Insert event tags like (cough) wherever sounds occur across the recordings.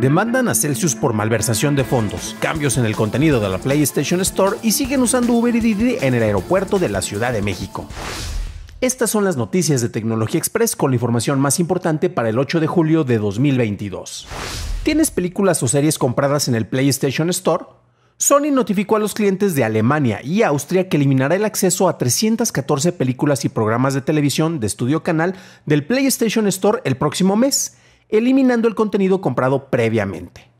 Demandan a Celsius por malversación de fondos, cambios en el contenido de la PlayStation Store y siguen usando Uber y Didi en el aeropuerto de la Ciudad de México. Estas son las noticias de Tecnología Express con la información más importante para el 8 de julio de 2022. ¿Tienes películas o series compradas en el PlayStation Store? Sony notificó a los clientes de Alemania y Austria que eliminará el acceso a 314 películas y programas de televisión de estudio canal del PlayStation Store el próximo mes eliminando el contenido comprado previamente.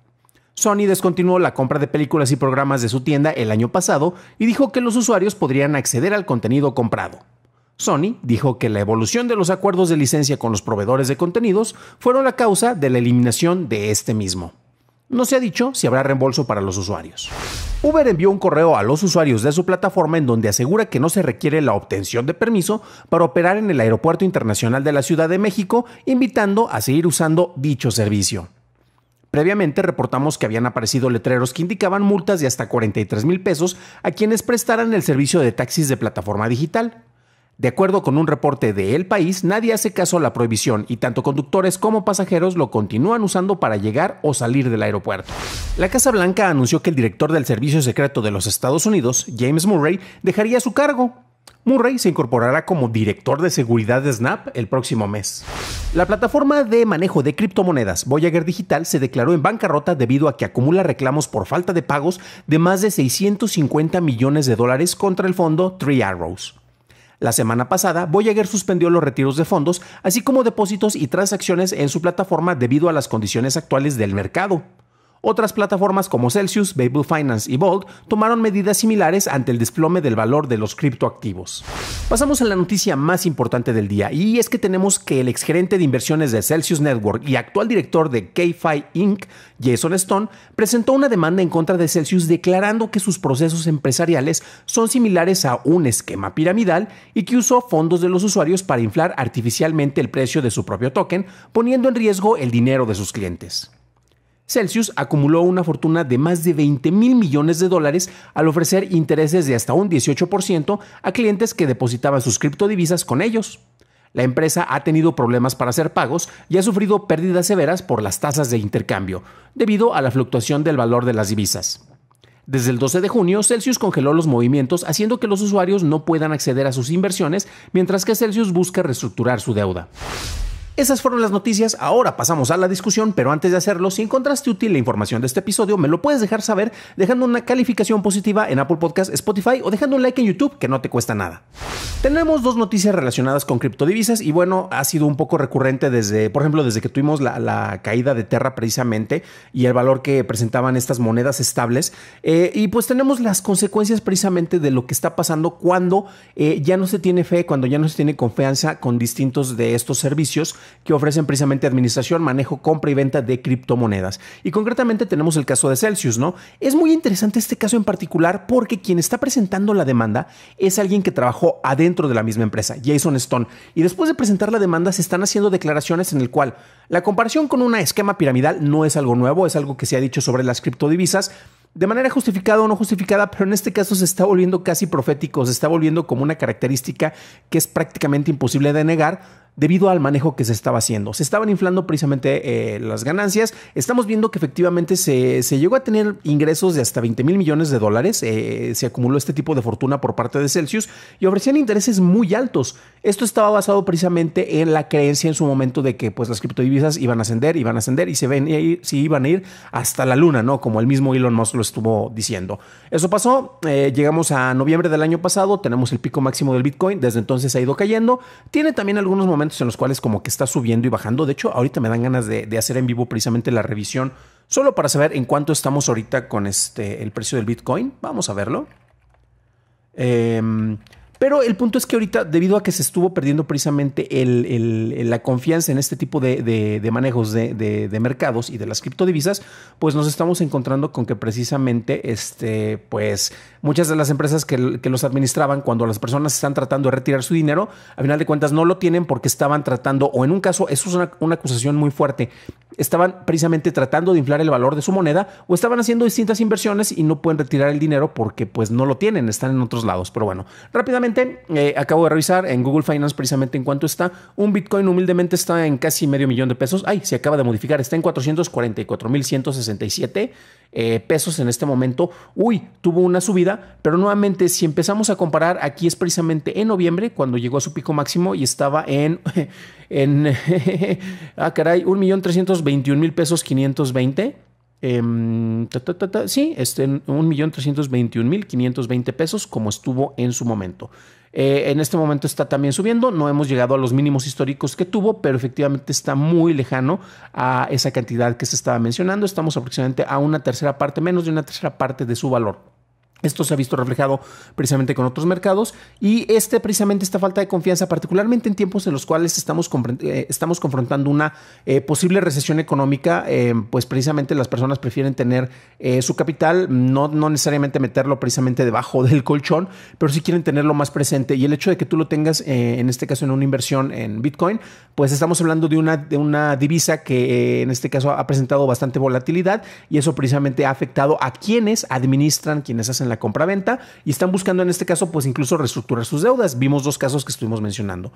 Sony descontinuó la compra de películas y programas de su tienda el año pasado y dijo que los usuarios podrían acceder al contenido comprado. Sony dijo que la evolución de los acuerdos de licencia con los proveedores de contenidos fueron la causa de la eliminación de este mismo. No se ha dicho si habrá reembolso para los usuarios. Uber envió un correo a los usuarios de su plataforma en donde asegura que no se requiere la obtención de permiso para operar en el Aeropuerto Internacional de la Ciudad de México, invitando a seguir usando dicho servicio. Previamente reportamos que habían aparecido letreros que indicaban multas de hasta 43 mil pesos a quienes prestaran el servicio de taxis de plataforma digital. De acuerdo con un reporte de El País, nadie hace caso a la prohibición y tanto conductores como pasajeros lo continúan usando para llegar o salir del aeropuerto. La Casa Blanca anunció que el director del Servicio Secreto de los Estados Unidos, James Murray, dejaría su cargo. Murray se incorporará como director de seguridad de Snap el próximo mes. La plataforma de manejo de criptomonedas Voyager Digital se declaró en bancarrota debido a que acumula reclamos por falta de pagos de más de 650 millones de dólares contra el fondo Three Arrows. La semana pasada, Voyager suspendió los retiros de fondos, así como depósitos y transacciones en su plataforma debido a las condiciones actuales del mercado. Otras plataformas como Celsius, Babel Finance y Bold tomaron medidas similares ante el desplome del valor de los criptoactivos. Pasamos a la noticia más importante del día y es que tenemos que el exgerente de inversiones de Celsius Network y actual director de KFI Inc., Jason Stone, presentó una demanda en contra de Celsius declarando que sus procesos empresariales son similares a un esquema piramidal y que usó fondos de los usuarios para inflar artificialmente el precio de su propio token, poniendo en riesgo el dinero de sus clientes. Celsius acumuló una fortuna de más de 20 mil millones de dólares al ofrecer intereses de hasta un 18% a clientes que depositaban sus criptodivisas con ellos. La empresa ha tenido problemas para hacer pagos y ha sufrido pérdidas severas por las tasas de intercambio, debido a la fluctuación del valor de las divisas. Desde el 12 de junio, Celsius congeló los movimientos, haciendo que los usuarios no puedan acceder a sus inversiones, mientras que Celsius busca reestructurar su deuda. Esas fueron las noticias, ahora pasamos a la discusión, pero antes de hacerlo, si encontraste útil la información de este episodio, me lo puedes dejar saber dejando una calificación positiva en Apple Podcast, Spotify o dejando un like en YouTube que no te cuesta nada. Tenemos dos noticias relacionadas con criptodivisas y bueno, ha sido un poco recurrente desde, por ejemplo, desde que tuvimos la, caída de Terra precisamente y el valor que presentaban estas monedas estables. Eh, y pues tenemos las consecuencias precisamente de lo que está pasando cuando eh, ya no se tiene fe, cuando ya no se tiene confianza con distintos de estos servicios que ofrecen precisamente administración, manejo, compra y venta de criptomonedas. Y concretamente tenemos el caso de Celsius, ¿no? Es muy interesante este caso en particular porque quien está presentando la demanda es alguien que trabajó adentro de la misma empresa, Jason Stone. Y después de presentar la demanda se están haciendo declaraciones en el cual la comparación con un esquema piramidal no es algo nuevo, es algo que se ha dicho sobre las criptodivisas de manera justificada o no justificada, pero en este caso se está volviendo casi profético, se está volviendo como una característica que es prácticamente imposible de negar, debido al manejo que se estaba haciendo. Se estaban inflando precisamente eh, las ganancias. Estamos viendo que efectivamente se, se, llegó a tener ingresos de hasta 20 mil millones de dólares. Eh, se acumuló este tipo de fortuna por parte de Celsius y ofrecían intereses muy altos. Esto estaba basado precisamente en la creencia en su momento de que pues, las criptodivisas iban a ascender, iban a ascender y se ven si iban a ir hasta la luna, ¿no? Como el mismo Elon Musk lo estuvo diciendo. Eso pasó. Eh, llegamos a noviembre del año pasado. Tenemos el pico máximo del Bitcoin. Desde entonces ha ido cayendo. Tiene también algunos momentos en los cuales como que está subiendo y bajando. De hecho, ahorita me dan ganas de, hacer en vivo precisamente la revisión, solo para saber en cuánto estamos ahorita con este, el precio del Bitcoin. Vamos a verlo. Eh, pero el punto es que ahorita, debido a que se estuvo perdiendo precisamente el, la confianza en este tipo de, manejos de, mercados y de las criptodivisas, pues nos estamos encontrando con que precisamente este, pues, muchas de las empresas que, los administraban, cuando las personas están tratando de retirar su dinero, a final de cuentas no lo tienen porque estaban tratando, o en un caso, eso es una, una acusación muy fuerte, estaban precisamente tratando de inflar el valor de su moneda o estaban haciendo distintas inversiones y no pueden retirar el dinero porque pues no lo tienen, están en otros lados. Pero bueno, rápidamente eh, acabo de revisar en Google Finance precisamente en cuanto está. Un Bitcoin humildemente está en casi medio millón de pesos. Ay, se acaba de modificar. Está en 444.167 eh, pesos en este momento. Uy, tuvo una subida, pero nuevamente, si empezamos a comparar, aquí es precisamente en noviembre, cuando llegó a su pico máximo y estaba en, (laughs) en (laughs) ah, caray, mil pesos 520. Eh, sí, este, 1.321.520 pesos como estuvo en su momento. Eh, en este momento está también subiendo, no hemos llegado a los mínimos históricos que tuvo, pero efectivamente está muy lejano a esa cantidad que se estaba mencionando. Estamos aproximadamente a una tercera parte, menos de una tercera parte de su valor. Esto se ha visto reflejado precisamente con otros mercados y este precisamente esta falta de confianza, particularmente en tiempos en los cuales estamos, eh, estamos confrontando una eh, posible recesión económica, eh, pues precisamente las personas prefieren tener su capital, no, no necesariamente meterlo precisamente debajo (laughs) del colchón, pero sí quieren tenerlo más presente y el hecho de que tú lo tengas, en este caso en una inversión en Bitcoin, pues estamos hablando de una, de una divisa que en este caso ha presentado bastante volatilidad y eso precisamente ha afectado a quienes administran, quienes hacen en la compraventa y están buscando en este caso pues incluso reestructurar sus deudas. Vimos dos casos que estuvimos mencionando.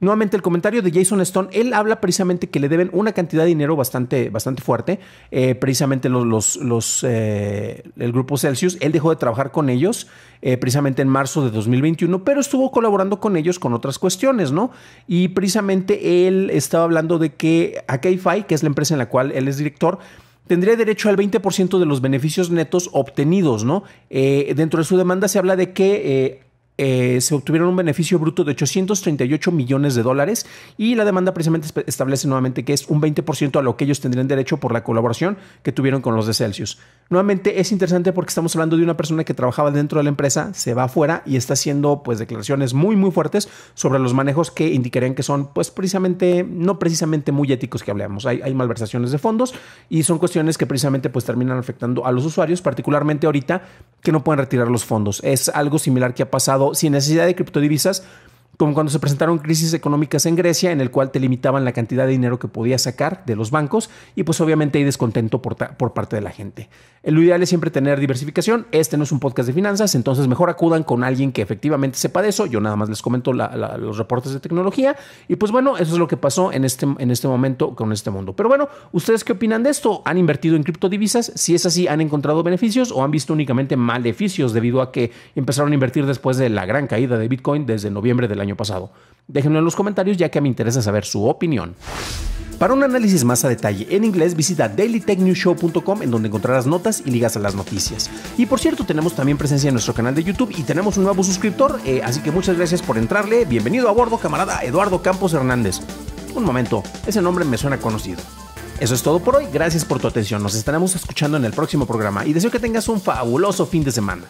Nuevamente el comentario de Jason Stone, él habla precisamente que le deben una cantidad de dinero bastante, bastante fuerte, eh, precisamente los, los, eh, el grupo Celsius, él dejó de trabajar con ellos eh, precisamente en marzo de 2021, pero estuvo colaborando con ellos con otras cuestiones, ¿no? Y precisamente él estaba hablando de que a que es la empresa en la cual él es director, tendría derecho al 20% de los beneficios netos obtenidos, ¿no? Eh, dentro de su demanda se habla de que eh, eh, se obtuvieron un beneficio bruto de 838 millones de dólares y la demanda precisamente establece nuevamente que es un 20% a lo que ellos tendrían derecho por la colaboración que tuvieron con los de Celsius. Nuevamente es interesante porque estamos hablando de una persona que trabajaba dentro de la empresa, se va afuera y está haciendo pues declaraciones muy muy fuertes sobre los manejos que indicarían que son pues precisamente, no precisamente muy éticos que hablemos, hay, hay malversaciones de fondos y son cuestiones que precisamente pues terminan afectando a los usuarios, particularmente ahorita que no pueden retirar los fondos. Es algo similar que ha pasado sin necesidad de criptodivisas, como cuando se presentaron crisis económicas en Grecia, en el cual te limitaban la cantidad de dinero que podías sacar de los bancos y pues obviamente hay descontento por, parte de la gente. Lo ideal es siempre tener diversificación. Este no es un podcast de finanzas, entonces mejor acudan con alguien que efectivamente sepa de eso. Yo nada más les comento los reportes de tecnología y pues bueno, eso es lo que pasó en este, en este momento con este mundo. Pero bueno, ¿ustedes qué opinan de esto? ¿Han invertido en criptodivisas? Si es así, ¿han encontrado beneficios o han visto únicamente maleficios debido a que empezaron a invertir después de la gran caída de Bitcoin desde noviembre de año pasado? Déjenlo en los comentarios ya que me interesa saber su opinión. Para un análisis más a detalle en inglés, visita dailytechnewshow.com en donde encontrarás notas y ligas a las noticias. Y por cierto, tenemos también presencia en nuestro canal de YouTube y tenemos un nuevo suscriptor, eh, así que muchas gracias por entrarle. Bienvenido a bordo, camarada Eduardo Campos Hernández. Un momento, ese nombre me suena conocido. Eso es todo por hoy, gracias por tu atención, nos estaremos escuchando en el próximo programa y deseo que tengas un fabuloso fin de semana.